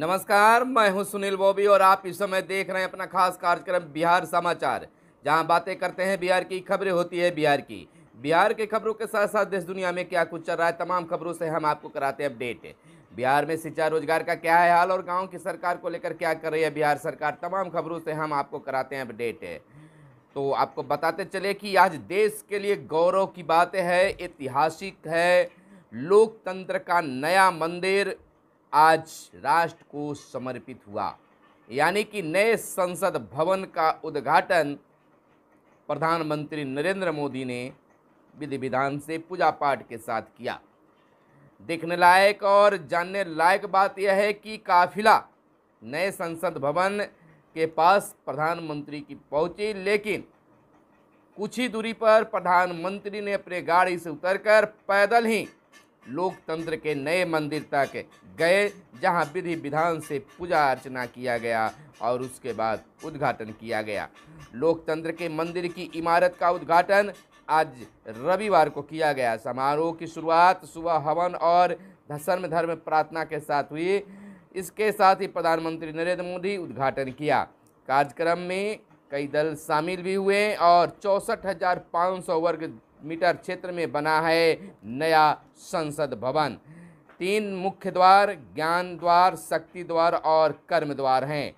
नमस्कार मैं हूं सुनील बोबी और आप इस समय देख रहे हैं अपना खास कार्यक्रम बिहार समाचार जहां बातें करते हैं बिहार की खबरें होती है बिहार की बिहार के खबरों के साथ साथ देश दुनिया में क्या कुछ चल रहा है तमाम खबरों से हम आपको कराते हैं अपडेट बिहार में शिक्षा रोजगार का क्या है हाल और गाँव की सरकार को लेकर क्या कर रही है बिहार सरकार तमाम खबरों से हम आपको कराते हैं अपडेट तो आपको बताते चले कि आज देश के लिए गौरव की बात है ऐतिहासिक है लोकतंत्र का नया मंदिर आज राष्ट्र को समर्पित हुआ यानी कि नए संसद भवन का उद्घाटन प्रधानमंत्री नरेंद्र मोदी ने विधि विधान से पूजा पाठ के साथ किया देखने लायक और जानने लायक बात यह है कि काफिला नए संसद भवन के पास प्रधानमंत्री की पहुंची लेकिन कुछ ही दूरी पर प्रधानमंत्री ने अपने गाड़ी से उतरकर पैदल ही लोकतंत्र के नए मंदिर तक गए जहां विधि विधान से पूजा अर्चना किया गया और उसके बाद उद्घाटन किया गया लोकतंत्र के मंदिर की इमारत का उद्घाटन आज रविवार को किया गया समारोह की शुरुआत सुबह हवन और धर्म धर्म प्रार्थना के साथ हुई इसके साथ ही प्रधानमंत्री नरेंद्र मोदी उद्घाटन किया कार्यक्रम में कई दल शामिल भी हुए और चौंसठ वर्ग मीटर क्षेत्र में बना है नया संसद भवन तीन मुख्य द्वार ज्ञान द्वार शक्ति द्वार और कर्म द्वार हैं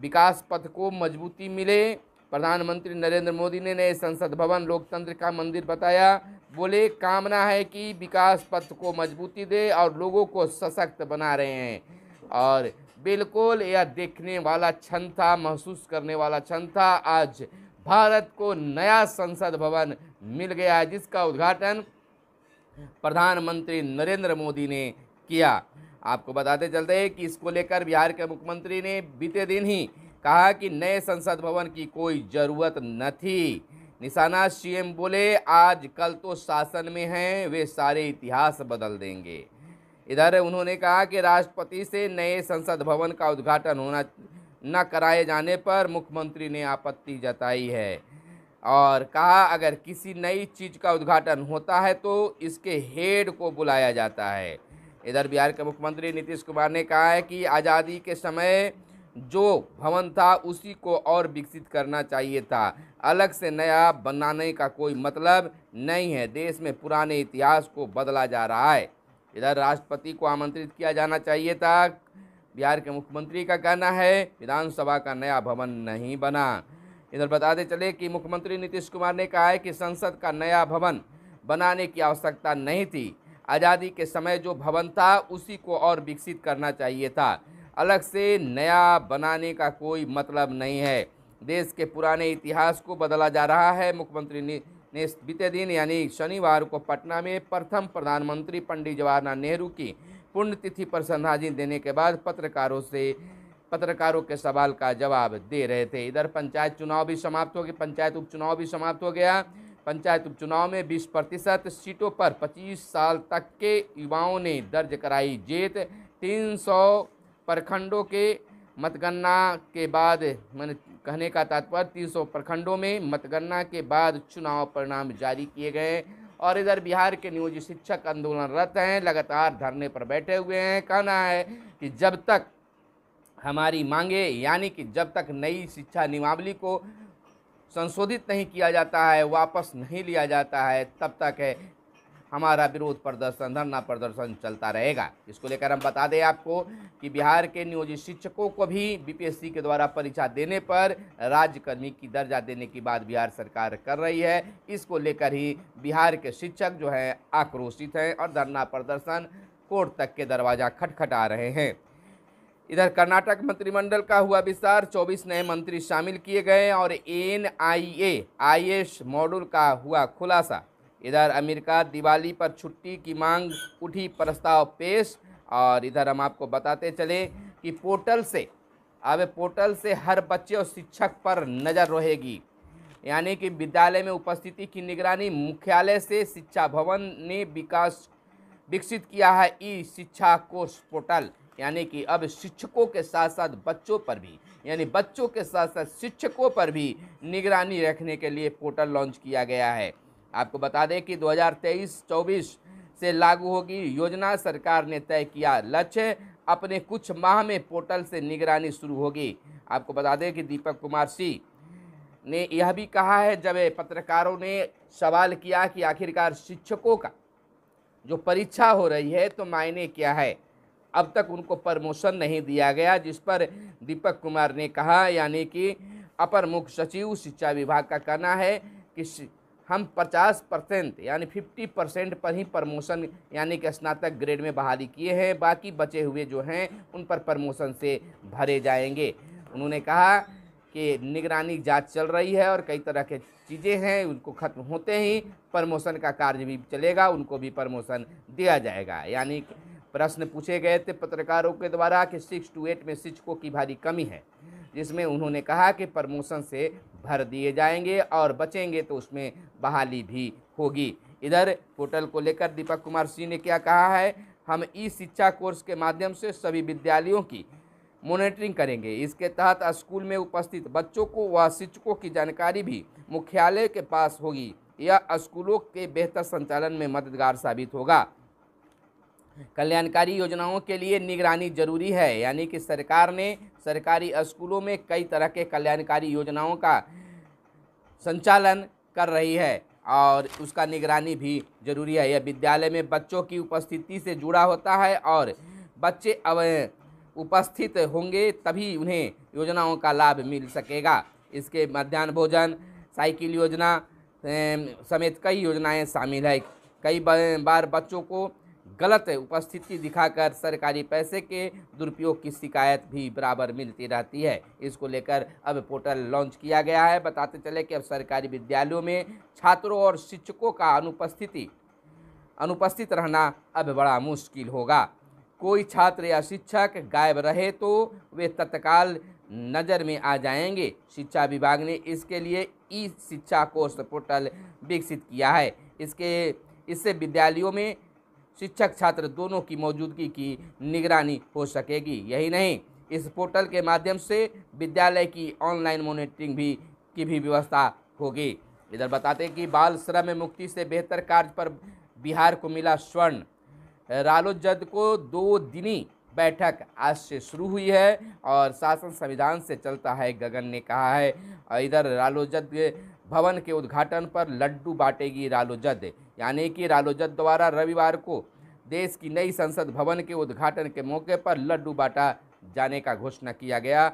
विकास पथ को मजबूती मिले प्रधानमंत्री नरेंद्र मोदी ने नए संसद भवन लोकतंत्र का मंदिर बताया बोले कामना है कि विकास पथ को मजबूती दे और लोगों को सशक्त बना रहे हैं और बिल्कुल यह देखने वाला क्षण था महसूस करने वाला क्षण था आज भारत को नया संसद भवन मिल गया है जिसका उद्घाटन प्रधानमंत्री नरेंद्र मोदी ने किया आपको बताते चलते हैं कि इसको लेकर बिहार के मुख्यमंत्री ने बीते दिन ही कहा कि नए संसद भवन की कोई ज़रूरत न थी निशाना सीएम बोले आज कल तो शासन में हैं वे सारे इतिहास बदल देंगे इधर उन्होंने कहा कि राष्ट्रपति से नए संसद भवन का उद्घाटन होना न कराए जाने पर मुख्यमंत्री ने आपत्ति जताई है और कहा अगर किसी नई चीज़ का उद्घाटन होता है तो इसके हेड को बुलाया जाता है इधर बिहार के मुख्यमंत्री नीतीश कुमार ने कहा है कि आज़ादी के समय जो भवन था उसी को और विकसित करना चाहिए था अलग से नया बनाने का कोई मतलब नहीं है देश में पुराने इतिहास को बदला जा रहा है इधर राष्ट्रपति को आमंत्रित किया जाना चाहिए था बिहार के मुख्यमंत्री का कहना है विधानसभा का नया भवन नहीं बना इधर बताते चले कि मुख्यमंत्री नीतीश कुमार ने कहा है कि संसद का नया भवन बनाने की आवश्यकता नहीं थी आज़ादी के समय जो भवन था उसी को और विकसित करना चाहिए था अलग से नया बनाने का कोई मतलब नहीं है देश के पुराने इतिहास को बदला जा रहा है मुख्यमंत्री ने बीते दिन यानी शनिवार को पटना में प्रथम प्रधानमंत्री पंडित जवाहरलाल नेहरू की पुण्यतिथि पर श्रद्धांजलि देने के बाद पत्रकारों से पत्रकारों के सवाल का जवाब दे रहे थे इधर पंचायत चुनाव भी समाप्त हो गया पंचायत उपचुनाव भी समाप्त हो गया पंचायत उपचुनाव में 20 प्रतिशत सीटों पर 25 साल तक के युवाओं ने दर्ज कराई जीत 300 प्रखंडों के मतगणना के बाद मैंने कहने का तात्पर्य 300 प्रखंडों में मतगणना के बाद चुनाव परिणाम जारी किए गए और इधर बिहार के नियोजित शिक्षक आंदोलनरत हैं लगातार धरने पर बैठे हुए हैं कहना है कि जब तक हमारी मांगे यानी कि जब तक नई शिक्षा नियमावली को संशोधित नहीं किया जाता है वापस नहीं लिया जाता है तब तक है हमारा विरोध प्रदर्शन धरना प्रदर्शन चलता रहेगा इसको लेकर हम बता दें आपको कि बिहार के नियोजित शिक्षकों को भी बीपीएससी के द्वारा परीक्षा देने पर राज्यकर्मी की दर्जा देने की बात बिहार सरकार कर रही है इसको लेकर ही बिहार के शिक्षक जो हैं आक्रोशित हैं और धरना प्रदर्शन कोर्ट तक के दरवाज़ा खटखटा रहे हैं इधर कर्नाटक मंत्रिमंडल का हुआ विस्तार 24 नए मंत्री शामिल किए गए और N I A I S module का हुआ खुलासा इधर अमेरिका दिवाली पर छुट्टी की मांग उठी प्रस्ताव पेश और इधर हम आपको बताते चलें कि पोर्टल से अब पोर्टल से हर बच्चे और शिक्षक पर नज़र रहेगी यानी कि विद्यालय में उपस्थिति की निगरानी मुख्यालय से शिक्षा भवन ने विकास विकसित किया है ई शिक्षा कोष पोर्टल यानी कि अब शिक्षकों के साथ साथ बच्चों पर भी यानी बच्चों के साथ साथ शिक्षकों पर भी निगरानी रखने के लिए पोर्टल लॉन्च किया गया है आपको बता दें कि 2023-24 से लागू होगी योजना सरकार ने तय किया लक्ष्य अपने कुछ माह में पोर्टल से निगरानी शुरू होगी आपको बता दें कि दीपक कुमार सिंह ने यह भी कहा है जब पत्रकारों ने सवाल किया कि आखिरकार शिक्षकों का जो परीक्षा हो रही है तो मायने क्या है अब तक उनको प्रमोशन नहीं दिया गया जिस पर दीपक कुमार ने कहा यानी कि अपर मुख्य सचिव शिक्षा विभाग का कहना है कि हम 50 परसेंट यानी 50 परसेंट पर ही प्रमोशन यानी कि स्नातक ग्रेड में बहाली किए हैं बाकी बचे हुए जो हैं उन पर प्रमोशन से भरे जाएंगे उन्होंने कहा कि निगरानी जांच चल रही है और कई तरह के चीज़ें हैं उनको ख़त्म होते ही प्रमोशन का कार्य भी चलेगा उनको भी प्रमोशन दिया जाएगा यानी प्रश्न पूछे गए थे पत्रकारों के द्वारा कि सिक्स टू एट में शिक्षकों की भारी कमी है जिसमें उन्होंने कहा कि प्रमोशन से भर दिए जाएंगे और बचेंगे तो उसमें बहाली भी होगी इधर पोर्टल को लेकर दीपक कुमार सिंह ने क्या कहा है हम ई शिक्षा कोर्स के माध्यम से सभी विद्यालयों की मॉनिटरिंग करेंगे इसके तहत स्कूल में उपस्थित बच्चों को व शिक्षकों की जानकारी भी मुख्यालय के पास होगी यह स्कूलों के बेहतर संचालन में मददगार साबित होगा कल्याणकारी योजनाओं के लिए निगरानी जरूरी है यानी कि सरकार ने सरकारी स्कूलों में कई तरह के कल्याणकारी योजनाओं का संचालन कर रही है और उसका निगरानी भी जरूरी है यह विद्यालय में बच्चों की उपस्थिति से जुड़ा होता है और बच्चे अब उपस्थित होंगे तभी उन्हें योजनाओं का लाभ मिल सकेगा इसके मध्यान्ह भोजन साइकिल योजना समेत कई योजनाएं शामिल है कई बार बच्चों को गलत उपस्थिति दिखाकर सरकारी पैसे के दुरुपयोग की शिकायत भी बराबर मिलती रहती है इसको लेकर अब पोर्टल लॉन्च किया गया है बताते चले कि अब सरकारी विद्यालयों में छात्रों और शिक्षकों का अनुपस्थिति अनुपस्थित रहना अब बड़ा मुश्किल होगा कोई छात्र या शिक्षक गायब रहे तो वे तत्काल नज़र में आ जाएंगे शिक्षा विभाग ने इसके लिए ई शिक्षा कोर्स पोर्टल विकसित किया है इसके इससे विद्यालयों में शिक्षक छात्र दोनों की मौजूदगी की निगरानी हो सकेगी यही नहीं इस पोर्टल के माध्यम से विद्यालय की ऑनलाइन मॉनिटरिंग भी की भी व्यवस्था होगी इधर बताते हैं कि बाल श्रम मुक्ति से बेहतर कार्य पर बिहार को मिला स्वर्ण रालोजद को दो दिनी बैठक आज से शुरू हुई है और शासन संविधान से चलता है गगन ने कहा है इधर रालोजद भवन के उद्घाटन पर लड्डू बांटेगी रालोजद यानी कि रालोजत द्वारा रविवार को देश की नई संसद भवन के उद्घाटन के मौके पर लड्डू बांटा जाने का घोषणा किया गया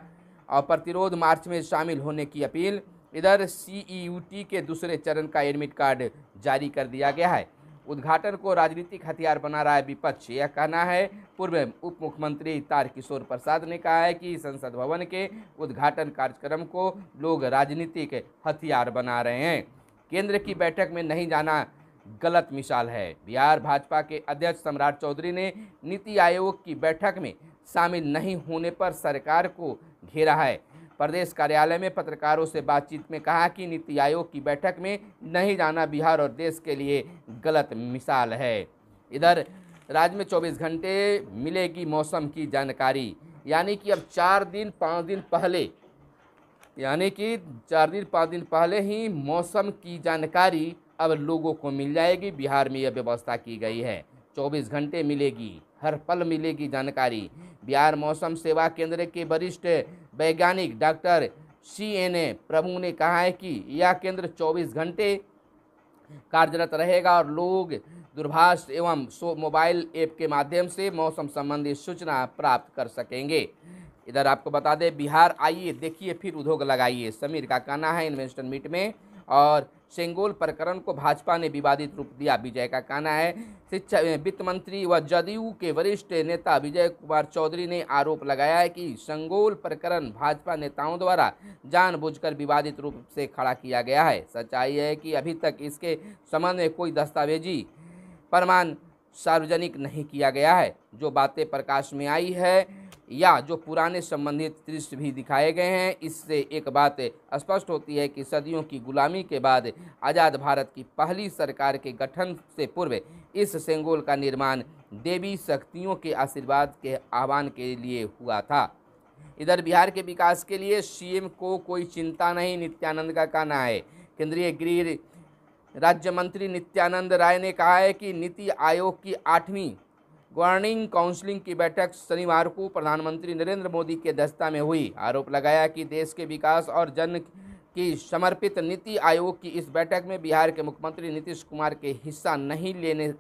और प्रतिरोध मार्च में शामिल होने की अपील इधर सीईयूटी e के दूसरे चरण का एडमिट कार्ड जारी कर दिया गया है उद्घाटन को राजनीतिक हथियार बना रहा है विपक्ष यह कहना है पूर्व उप मुख्यमंत्री तारकिशोर प्रसाद ने कहा है कि संसद भवन के उद्घाटन कार्यक्रम को लोग राजनीतिक हथियार बना रहे हैं केंद्र की बैठक में नहीं जाना गलत मिसाल है बिहार भाजपा के अध्यक्ष सम्राट चौधरी ने नीति आयोग की बैठक में शामिल नहीं होने पर सरकार को घेरा है प्रदेश कार्यालय में पत्रकारों से बातचीत में कहा कि नीति आयोग की बैठक में नहीं जाना बिहार और देश के लिए गलत मिसाल है इधर राज्य में 24 घंटे मिलेगी मौसम की जानकारी यानी कि अब चार दिन पाँच दिन पहले यानी कि चार दिन पाँच दिन पहले ही मौसम की जानकारी अब लोगों को मिल जाएगी बिहार में यह व्यवस्था की गई है 24 घंटे मिलेगी हर पल मिलेगी जानकारी बिहार मौसम सेवा केंद्र के वरिष्ठ वैज्ञानिक डॉक्टर सी एन ए प्रभु ने कहा है कि यह केंद्र 24 घंटे कार्यरत रहेगा और लोग दूरभाष एवं सो मोबाइल ऐप के माध्यम से मौसम संबंधी सूचना प्राप्त कर सकेंगे इधर आपको बता दें बिहार आइए देखिए फिर उद्योग लगाइए समीर का कहना है इन्वेस्टर मीट में और सेंगोल प्रकरण को भाजपा ने विवादित रूप दिया विजय का कहना है शिक्षा वित्त मंत्री व जदयू के वरिष्ठ नेता विजय कुमार चौधरी ने आरोप लगाया है कि संगोल प्रकरण भाजपा नेताओं द्वारा जानबूझकर विवादित रूप से खड़ा किया गया है सच्चाई है कि अभी तक इसके संबंध में कोई दस्तावेजी प्रमाण सार्वजनिक नहीं किया गया है जो बातें प्रकाश में आई है या जो पुराने संबंधित दृश्य भी दिखाए गए हैं इससे एक बात स्पष्ट होती है कि सदियों की गुलामी के बाद आज़ाद भारत की पहली सरकार के गठन से पूर्व इस सेंगोल का निर्माण देवी शक्तियों के आशीर्वाद के आह्वान के लिए हुआ था इधर बिहार के विकास के लिए सीएम को कोई चिंता नहीं नित्यानंद का कहना है केंद्रीय गृह राज्य मंत्री नित्यानंद राय ने कहा है कि नीति आयोग की आठवीं गवर्निंग काउंसिलिंग की बैठक शनिवार को प्रधानमंत्री नरेंद्र मोदी की अध्यक्षता में हुई आरोप लगाया कि देश के विकास और जन की समर्पित नीति आयोग की इस बैठक में बिहार के मुख्यमंत्री नीतीश कुमार के हिस्सा नहीं लेने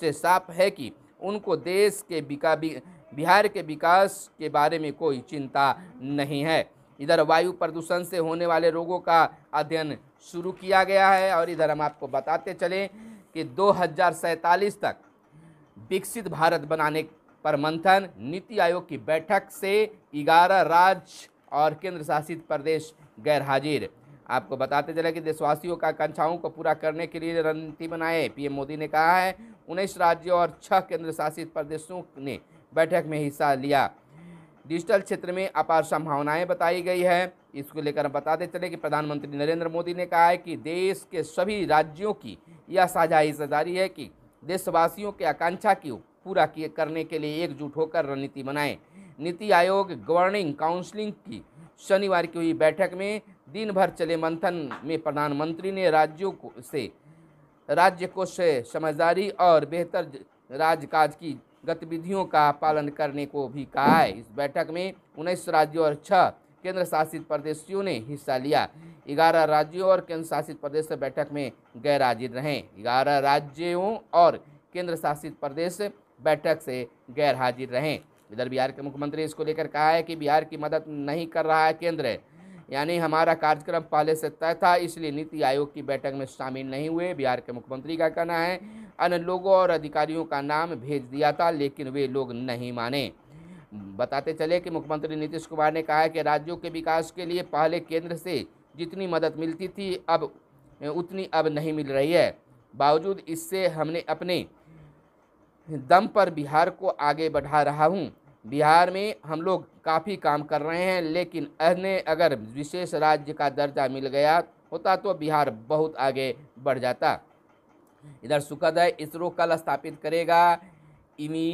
से साफ है कि उनको देश के विका बिहार के विकास के बारे में कोई चिंता नहीं है इधर वायु प्रदूषण से होने वाले रोगों का अध्ययन शुरू किया गया है और इधर हम आपको बताते चलें कि दो तक विकसित भारत बनाने पर मंथन नीति आयोग की बैठक से ग्यारह राज्य और केंद्र शासित प्रदेश गैर हाजिर आपको बताते चले कि देशवासियों का आकांक्षाओं को पूरा करने के लिए रणनीति बनाए पीएम मोदी ने कहा है उन्नीस राज्यों और छह केंद्र शासित प्रदेशों ने बैठक में हिस्सा लिया डिजिटल क्षेत्र में अपार संभावनाएं बताई गई है इसको लेकर बताते चले कि प्रधानमंत्री नरेंद्र मोदी ने कहा है कि देश के सभी राज्यों की यह साझा हिस्सेदारी है कि देशवासियों के आकांक्षा की पूरा किए करने के लिए एकजुट होकर रणनीति बनाएं नीति आयोग गवर्निंग काउंसिलिंग की शनिवार की हुई बैठक में दिन भर चले मंथन में प्रधानमंत्री ने राज्यों को से राज्य को से समझदारी और बेहतर राजकाज की गतिविधियों का पालन करने को भी कहा है इस बैठक में उन्नीस राज्यों और छः केंद्र शासित प्रदेशों ने हिस्सा लिया ग्यारह राज्यों और केंद्र शासित प्रदेश बैठक में गैर हाजिर रहे ग्यारह राज्यों और केंद्र शासित प्रदेश बैठक से गैर हाजिर रहे इधर बिहार के मुख्यमंत्री इसको लेकर कहा है कि बिहार की मदद नहीं कर रहा है केंद्र यानी हमारा कार्यक्रम पहले से तय था इसलिए नीति आयोग की बैठक में शामिल नहीं हुए बिहार के मुख्यमंत्री का कहना है अन्य लोगों और अधिकारियों का नाम भेज दिया था लेकिन वे लोग नहीं माने हम्म। बताते चले कि मुख्यमंत्री नीतीश कुमार ने कहा है कि राज्यों के विकास के लिए पहले केंद्र से जितनी मदद मिलती थी अब उतनी अब नहीं मिल रही है बावजूद इससे हमने अपने दम पर बिहार को आगे बढ़ा रहा हूँ बिहार में हम लोग काफ़ी काम कर रहे हैं लेकिन अन्य अगर विशेष राज्य का दर्जा मिल गया होता तो बिहार बहुत आगे बढ़ जाता इधर सुखद है इसरो कल स्थापित करेगा इमी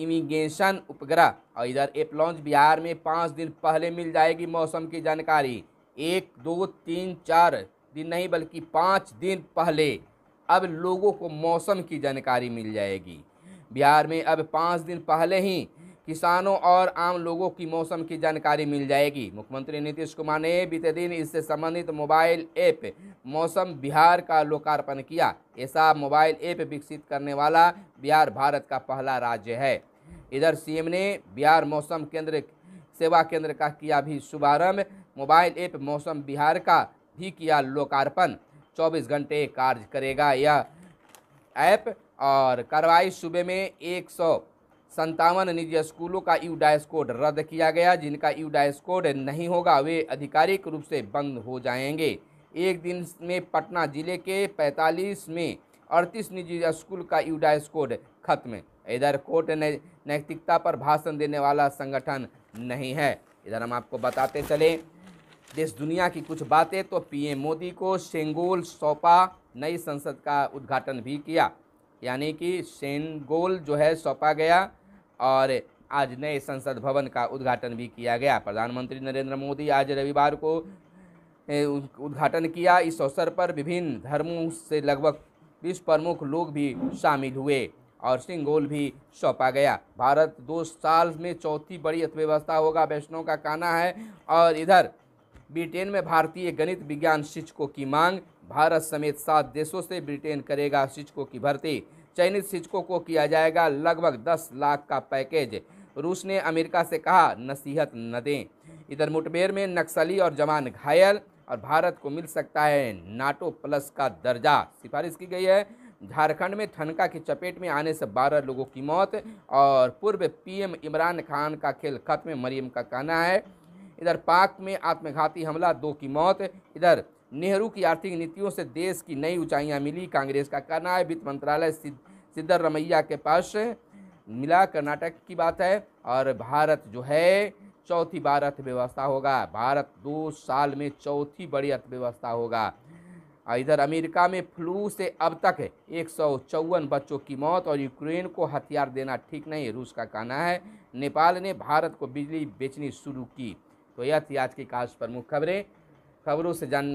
इमिग्रेशन उपग्रह और इधर एप लॉन्च बिहार में पाँच दिन पहले मिल जाएगी मौसम की जानकारी एक दो तीन चार दिन नहीं बल्कि पाँच दिन पहले अब लोगों को मौसम की जानकारी मिल जाएगी बिहार में अब पाँच दिन पहले ही किसानों और आम लोगों की मौसम की जानकारी मिल जाएगी मुख्यमंत्री नीतीश कुमार ने बीते दिन इससे संबंधित मोबाइल ऐप मौसम बिहार का लोकार्पण किया ऐसा मोबाइल ऐप विकसित करने वाला बिहार भारत का पहला राज्य है इधर सीएम ने बिहार मौसम केंद्र सेवा केंद्र का किया भी शुभारंभ मोबाइल ऐप मौसम बिहार का भी किया लोकार्पण चौबीस घंटे कार्य करेगा यह ऐप और कार्रवाई सूबे में एक सौ संतावन निजी स्कूलों का यूडाइस e कोड रद्द किया गया जिनका यूडाइस e कोड नहीं होगा वे आधिकारिक रूप से बंद हो जाएंगे एक दिन में पटना जिले के 45 में अड़तीस निजी स्कूल का यूडाइस e कोड खत्म इधर कोर्ट ने नैतिकता पर भाषण देने वाला संगठन नहीं है इधर हम आपको बताते चले देश दुनिया की कुछ बातें तो पीएम मोदी को सेंगोल सौंपा नई संसद का उद्घाटन भी किया यानी कि सेंगोल जो है सौंपा गया और आज नए संसद भवन का उद्घाटन भी किया गया प्रधानमंत्री नरेंद्र मोदी आज रविवार को उद्घाटन किया इस अवसर पर विभिन्न धर्मों से लगभग बीस प्रमुख लोग भी शामिल हुए और सिंगोल भी सौंपा गया भारत दो साल में चौथी बड़ी अर्थव्यवस्था होगा वैष्णव का कहना है और इधर ब्रिटेन में भारतीय गणित विज्ञान शिक्षकों की मांग भारत समेत सात देशों से ब्रिटेन करेगा शिक्षकों की भर्ती चयनित शिक्षकों को किया जाएगा लगभग दस लाख का पैकेज रूस ने अमेरिका से कहा नसीहत न दें इधर मुठभेड़ में नक्सली और जवान घायल और भारत को मिल सकता है नाटो प्लस का दर्जा सिफारिश की गई है झारखंड में ठनका की चपेट में आने से 12 लोगों की मौत और पूर्व पीएम इमरान खान का खेल खत्म मरियम का कहना है इधर पाक में आत्मघाती हमला दो की मौत इधर नेहरू की आर्थिक नीतियों से देश की नई ऊंचाइयां मिली कांग्रेस का कहना है वित्त मंत्रालय सिद्धरमैया के पास मिला कर्नाटक की बात है और भारत जो है चौथी बार अर्थव्यवस्था होगा भारत दो साल में चौथी बड़ी अर्थव्यवस्था होगा इधर अमेरिका में फ्लू से अब तक एक बच्चों की मौत और यूक्रेन को हथियार देना ठीक नहीं रूस का कहना है नेपाल ने भारत को बिजली बेचनी शुरू की तो यह थी आज की खास प्रमुख खबरें खबरों से जान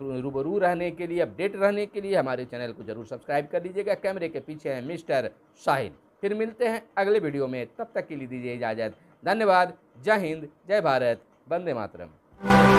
रूबरू रहने के लिए अपडेट रहने के लिए हमारे चैनल को जरूर सब्सक्राइब कर लीजिएगा कैमरे के पीछे हैं मिस्टर शाहिद फिर मिलते हैं अगले वीडियो में तब तक के लिए दीजिए इजाज़त धन्यवाद जय हिंद जय भारत वंदे मातरम